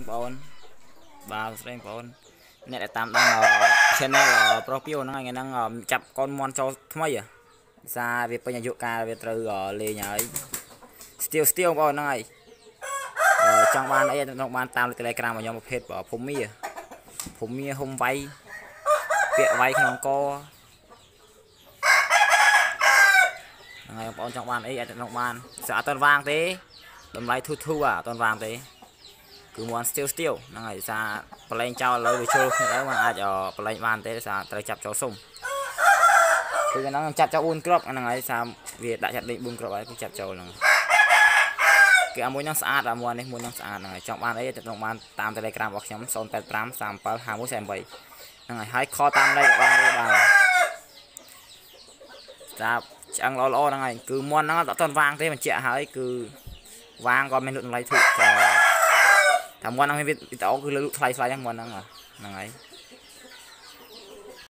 ងបងអូនបាទសួស្តីបងអូនអ្នកដែលតាមដាន channel ប្រុសពីវហ្នឹងថ្ងៃហ្នឹងចាប់កូនមន់ចូលថ្មីសារវាពេញអាយុកាលវាត្រូវលេងហើយ still still បងអូនហ្នឹងហើយចង់បានអីចង់បានតាម Telegram របស់ខ្ញុំប្រភេទភូមិភូមិហុំវាយពាក់វាយក្នុងកថ្ងៃបងប្អូនចង់បានអីអាចចង់បានស្អាតអត់តន់វាងទេតម្លៃធូរធូរអត់តន់វាងទេគឺមន់ស្ទៀវស្ទៀវហ្នឹងហើយសារប្រឡែងចោលលើវាជុលគ្នាដែរមិនអាចប្រឡែងបានទេសារត្រូវចាប់ចោលសុំគឺហ្នឹងចាប់ចោល4គ្រាប់ហ្នឹងហើយសារវាដាក់ចាត់លេខ4គ្រាប់ហើយគឺចាប់ចោលហ្នឹងគឺអាមួយហ្នឹងស្អាតអាមួយនេះមួយហ្នឹងស្អាតហ្នឹងហើយចង់បានអីទៅក្នុងបានតាម Telegram របស់ខ្ញុំ085375148ហ្នឹងហើយហើយខតាមលេខរបស់វាបានចាប់ឆ្អឹងល្អល្អហ្នឹងហើយគឺមន់ហ្នឹងអត់តន់វាងទេបញ្ជាក់ហើយគឺវាងក៏មានលុតម្លៃធូរក៏តាមមាត់ហ្នឹងវីដេអូគឺលើលក់ថ្លៃថ្លៃហ្នឹងមាត់ហ្នឹងហ្នឹងហើយ